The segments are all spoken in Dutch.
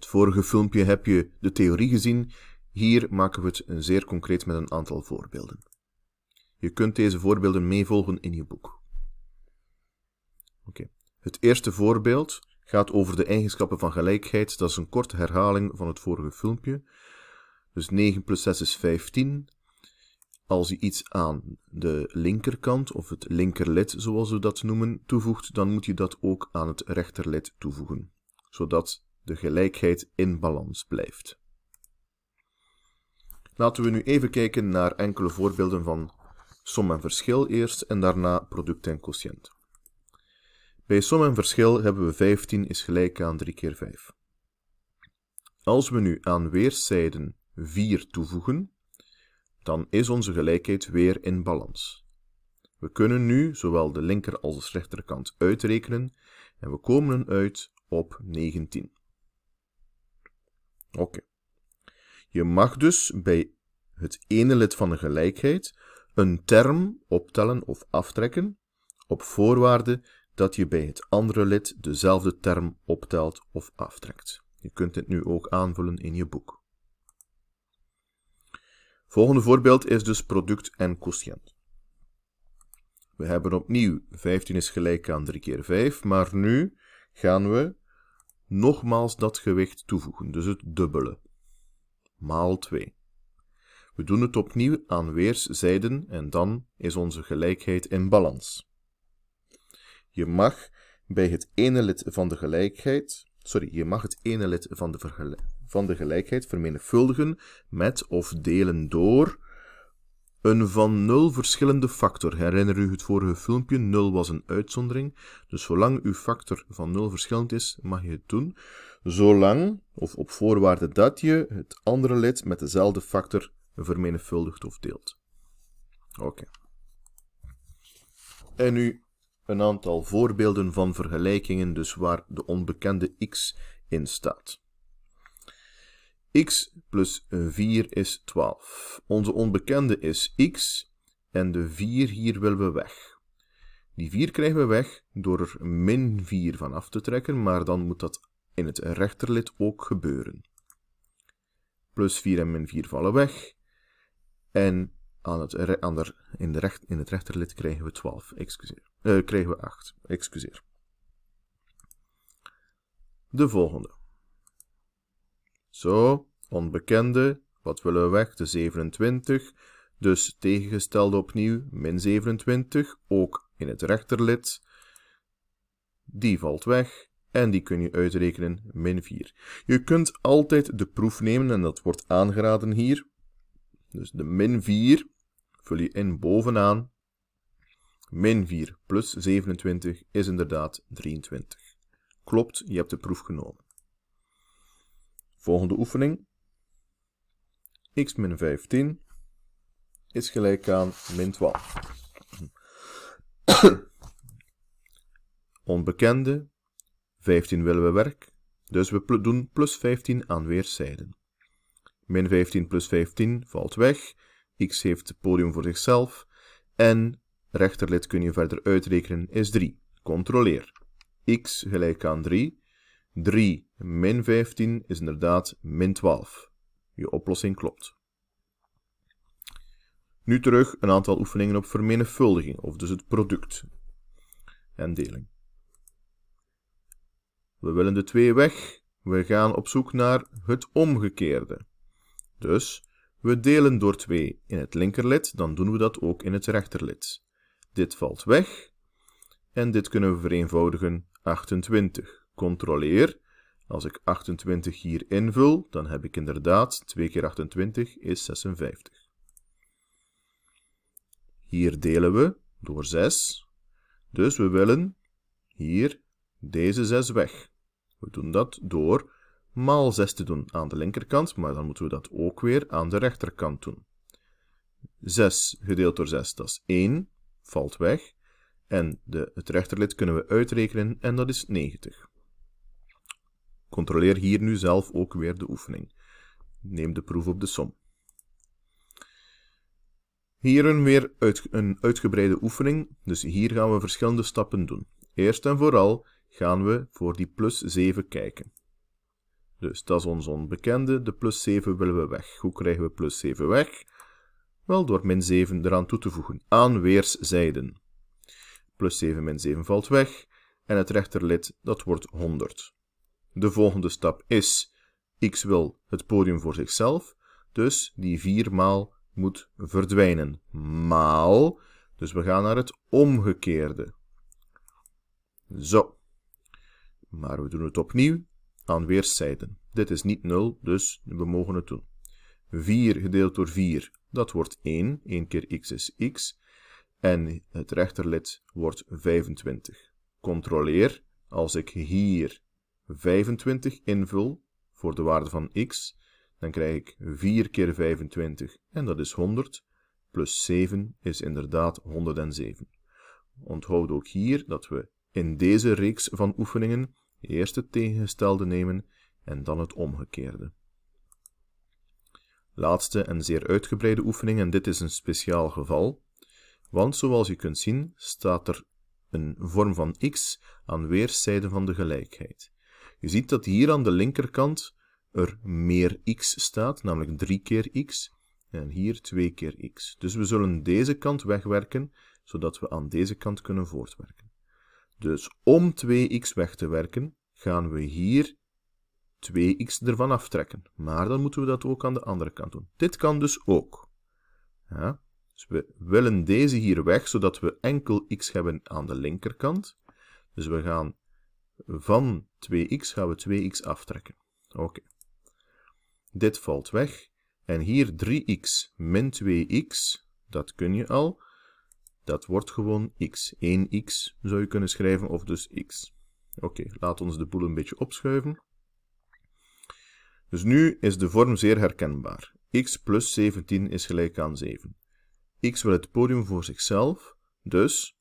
het vorige filmpje heb je de theorie gezien, hier maken we het zeer concreet met een aantal voorbeelden. Je kunt deze voorbeelden meevolgen in je boek. Het eerste voorbeeld gaat over de eigenschappen van gelijkheid. Dat is een korte herhaling van het vorige filmpje. Dus 9 plus 6 is 15. Als je iets aan de linkerkant, of het linkerlid zoals we dat noemen, toevoegt, dan moet je dat ook aan het rechterlid toevoegen. Zodat de gelijkheid in balans blijft. Laten we nu even kijken naar enkele voorbeelden van som en verschil eerst en daarna product en quotient. Bij som en verschil hebben we 15 is gelijk aan 3 keer 5. Als we nu aan weerszijden 4 toevoegen, dan is onze gelijkheid weer in balans. We kunnen nu zowel de linker als de rechterkant uitrekenen en we komen uit op 19. Oké. Je mag dus bij het ene lid van de gelijkheid een term optellen of aftrekken op voorwaarde dat je bij het andere lid dezelfde term optelt of aftrekt. Je kunt dit nu ook aanvullen in je boek. Volgende voorbeeld is dus product en quotient. We hebben opnieuw 15 is gelijk aan 3 keer 5, maar nu gaan we nogmaals dat gewicht toevoegen, dus het dubbele, maal 2. We doen het opnieuw aan weerszijden en dan is onze gelijkheid in balans. Je mag bij het ene lid van de gelijkheid, sorry, je mag het ene lid van de, van de gelijkheid vermenigvuldigen met of delen door een van nul verschillende factor. Herinner u het vorige filmpje, nul was een uitzondering. Dus zolang uw factor van nul verschillend is, mag je het doen. Zolang, of op voorwaarde dat je het andere lid met dezelfde factor vermenigvuldigt of deelt. Oké. En nu een aantal voorbeelden van vergelijkingen, dus waar de onbekende x in staat x plus 4 is 12. Onze onbekende is x en de 4 hier willen we weg. Die 4 krijgen we weg door er min 4 van af te trekken, maar dan moet dat in het rechterlid ook gebeuren. Plus 4 en min 4 vallen weg. En aan het, aan de, in, de recht, in het rechterlid krijgen we 12, excuseer. Eh, krijgen we 8, excuseer. De volgende. Zo, onbekende, wat willen we weg, de 27, dus tegengestelde opnieuw, min 27, ook in het rechterlid. Die valt weg en die kun je uitrekenen, min 4. Je kunt altijd de proef nemen en dat wordt aangeraden hier. Dus de min 4 vul je in bovenaan. Min 4 plus 27 is inderdaad 23. Klopt, je hebt de proef genomen. Volgende oefening. x min 15 is gelijk aan min 12. Onbekende, 15 willen we werk, dus we doen plus 15 aan weerszijden. Min 15 plus 15 valt weg, x heeft het podium voor zichzelf en rechterlid kun je verder uitrekenen is 3. Controleer. x gelijk aan 3 3 min 15 is inderdaad min 12. Je oplossing klopt. Nu terug een aantal oefeningen op vermenigvuldiging, of dus het product en deling. We willen de 2 weg. We gaan op zoek naar het omgekeerde. Dus we delen door 2 in het linkerlid, dan doen we dat ook in het rechterlid. Dit valt weg en dit kunnen we vereenvoudigen 28 controleer, als ik 28 hier invul, dan heb ik inderdaad 2 keer 28 is 56. Hier delen we door 6. Dus we willen hier deze 6 weg. We doen dat door maal 6 te doen aan de linkerkant, maar dan moeten we dat ook weer aan de rechterkant doen. 6 gedeeld door 6, dat is 1, valt weg. En de, het rechterlid kunnen we uitrekenen en dat is 90. Controleer hier nu zelf ook weer de oefening. Neem de proef op de som. Hier een weer uit, een uitgebreide oefening, dus hier gaan we verschillende stappen doen. Eerst en vooral gaan we voor die plus 7 kijken. Dus dat is ons onbekende, de plus 7 willen we weg. Hoe krijgen we plus 7 weg? Wel door min 7 eraan toe te voegen, aan weerszijden. Plus 7 min 7 valt weg, en het rechterlid, dat wordt 100. De volgende stap is, x wil het podium voor zichzelf, dus die 4 maal moet verdwijnen. Maal, dus we gaan naar het omgekeerde. Zo. Maar we doen het opnieuw aan weerszijden. Dit is niet 0, dus we mogen het doen. 4 gedeeld door 4, dat wordt 1. 1 keer x is x. En het rechterlid wordt 25. Controleer, als ik hier 25 invul voor de waarde van x, dan krijg ik 4 keer 25 en dat is 100, plus 7 is inderdaad 107. Onthoud ook hier dat we in deze reeks van oefeningen eerst het tegengestelde nemen en dan het omgekeerde. Laatste en zeer uitgebreide oefening, en dit is een speciaal geval, want zoals je kunt zien staat er een vorm van x aan weerszijden van de gelijkheid. Je ziet dat hier aan de linkerkant er meer x staat, namelijk 3 keer x. En hier 2 keer x. Dus we zullen deze kant wegwerken, zodat we aan deze kant kunnen voortwerken. Dus om 2x weg te werken, gaan we hier 2x ervan aftrekken. Maar dan moeten we dat ook aan de andere kant doen. Dit kan dus ook. Ja, dus we willen deze hier weg, zodat we enkel x hebben aan de linkerkant. Dus we gaan van 2x gaan we 2x aftrekken. Oké. Dit valt weg. En hier 3x min 2x, dat kun je al. Dat wordt gewoon x. 1x zou je kunnen schrijven, of dus x. Oké, okay, laat ons de boel een beetje opschuiven. Dus nu is de vorm zeer herkenbaar. x plus 17 is gelijk aan 7. x wil het podium voor zichzelf, dus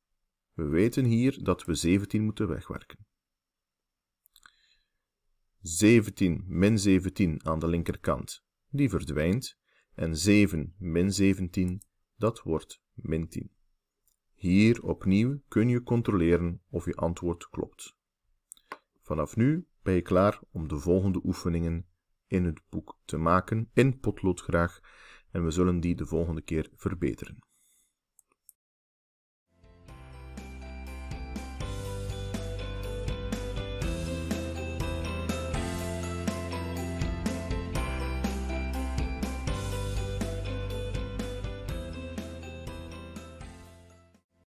we weten hier dat we 17 moeten wegwerken. 17 min 17 aan de linkerkant, die verdwijnt. En 7 min 17, dat wordt min 10. Hier opnieuw kun je controleren of je antwoord klopt. Vanaf nu ben je klaar om de volgende oefeningen in het boek te maken, in potlood graag, en we zullen die de volgende keer verbeteren.